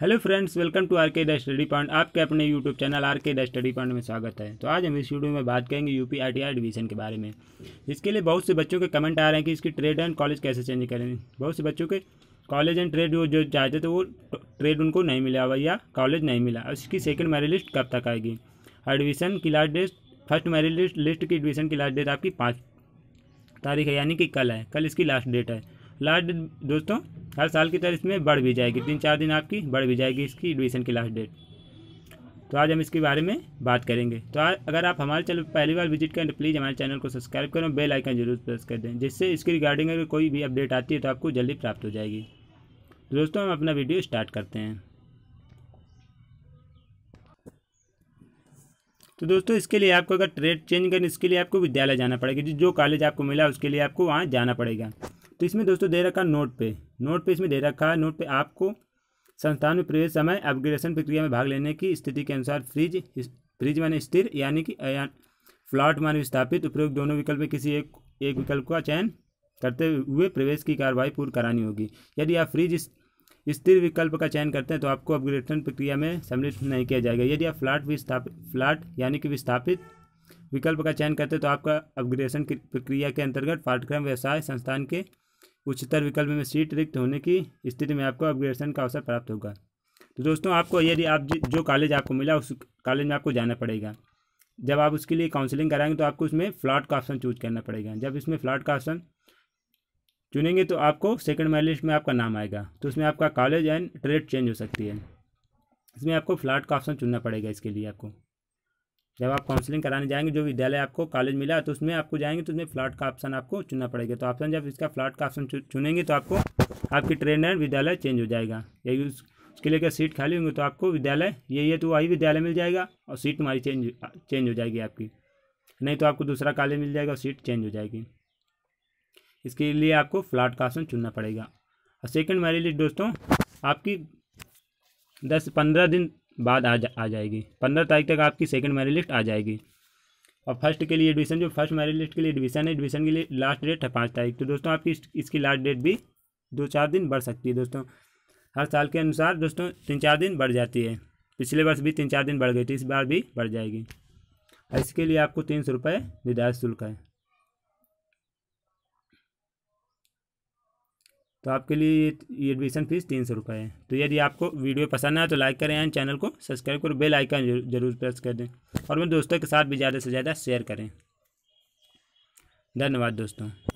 hello friends welcome to R K the Study Point आपके अपने YouTube channel R K the Study Point में स्वागत है तो आज हम इस वीडियो में बात करेंगे यू पी एडमिशन के बारे में इसके लिए बहुत से बच्चों के कमेंट आ रहे हैं कि इसकी ट्रेड एंड कॉलेज कैसे चेंज करें बहुत से बच्चों के कॉलेज एंड ट्रेड जो चाहते थे वो ट्रेड उनको नहीं मिला हुआ या कॉलेज नहीं मिला इसकी सेकेंड मेरी लिस्ट कब तक आएगी एडमिशन की last date first merit list list की एडमिशन की लास्ट डेट आपकी पाँच तारीख है यानी कि कल है कल इसकी लास्ट डेट है लास्ट डेट दोस्तों हर साल की तरह इसमें बढ़ भी जाएगी तीन चार दिन आपकी बढ़ भी जाएगी इसकी एडमिशन की लास्ट डेट तो आज हम इसके बारे में बात करेंगे तो आज अगर आप हमारे चैनल पहली बार विजिट करें तो प्लीज़ हमारे चैनल को सब्सक्राइब करें बेल आइकन जरूर प्रेस कर दें जिससे इसके रिगार्डिंग अगर कोई भी अपडेट आती है तो आपको जल्दी प्राप्त हो जाएगी तो दोस्तों हम अपना वीडियो स्टार्ट करते हैं तो दोस्तों इसके लिए आपको अगर ट्रेड चेंज करें इसके लिए आपको विद्यालय जाना पड़ेगा जो कॉलेज आपको मिला उसके लिए आपको वहाँ जाना पड़ेगा तो इसमें दोस्तों दे रखा नोट पे नोट पे इसमें दे रखा है नोट पे आपको संस्थान में प्रवेश समय अपग्रेडेशन प्रक्रिया में भाग लेने की स्थिति के अनुसार फ्रिज फ्रिज माने स्थिर यानी कि फ्लॉट माने विस्थापित उपयोग दोनों विकल्प में किसी एक एक विकल्प का चयन करते हुए प्रवेश की कार्रवाई पूर्ण करानी होगी यदि आप फ्रिज स्थिर विकल्प का चयन करते हैं तो आपको अपग्रेडेशन प्रक्रिया में सम्मिलित नहीं किया जाएगा यदि आप फ्लाट विस्थापित फ्लाट यानी कि विस्थापित विकल्प का चयन करते हैं तो आपका अपग्रेडेशन प्रक्रिया के अंतर्गत पाठ्यक्रम व्यवसाय संस्थान के उच्चतर विकल्प में सीट रिक्त होने की स्थिति में आपको अपग्रेडेशन का अवसर प्राप्त होगा तो दोस्तों आपको यदि आप जो कॉलेज आपको मिला उस कॉलेज में आपको जाना पड़ेगा जब आप उसके लिए काउंसलिंग कराएंगे तो आपको उसमें फ्लॉट का ऑप्शन चूज करना पड़ेगा जब इसमें फ्लॉट का ऑप्शन चुनेंगे तो आपको सेकंड माइल लिस्ट में आपका नाम आएगा तो उसमें आपका कॉलेज एंड ट्रेड चेंज हो सकती है इसमें आपको फ़्लाट का ऑप्शन चुनना पड़ेगा इसके लिए आपको जब आप काउंसलिंग कराने जाएंगे जो विद्यालय आपको कॉलेज मिला तो उसमें आपको जाएंगे तो उसमें फ्लाट का ऑप्शन आपको चुनना पड़ेगा तो ऑप्शन जब इसका फ्लाट का ऑप्शन चुनेंगे तो आपको आपकी ट्रेनर विद्यालय चेंज हो जाएगा यही उस, उसके लिए अगर सीट खाली होंगी तो आपको विद्यालय यही है तो वही विद्यालय मिल जाएगा और सीट तुम्हारी चेंज चेंज हो जाएगी आपकी नहीं तो आपको दूसरा कॉलेज मिल जाएगा और सीट चेंज हो जाएगी इसके लिए आपको फ्लाट का ऑप्शन चुनना पड़ेगा और सेकेंड मेरे लिस्ट दोस्तों आपकी दस पंद्रह दिन बाद आ, जा, आ जाएगी पंद्रह तारीख तक आपकी सेकंड मेरिट लिस्ट आ जाएगी और फर्स्ट के लिए एडमिशन जो फर्स्ट मेरिट लिस्ट के लिए एडमिशन है एडमिशन के लिए लास्ट डेट है पाँच तारीख तो दोस्तों आपकी इसकी लास्ट डेट भी दो चार दिन बढ़ सकती है दोस्तों हर साल के अनुसार दोस्तों तीन चार दिन बढ़ जाती है पिछले वर्ष भी तीन चार दिन बढ़ गई थी इस बार भी बढ़ जाएगी इसके लिए आपको तीन सौ रुपये निर्धारित शुल्क है तो आपके लिए ये एडमिशन फ़ीस तीन सौ रुपये है तो यदि आपको वीडियो पसंद आए तो लाइक करें एंड चैनल को सब्सक्राइब करें बेल आइकन जरूर प्रेस कर दें और अपने दोस्तों के साथ भी ज़्यादा से ज़्यादा शेयर करें धन्यवाद दोस्तों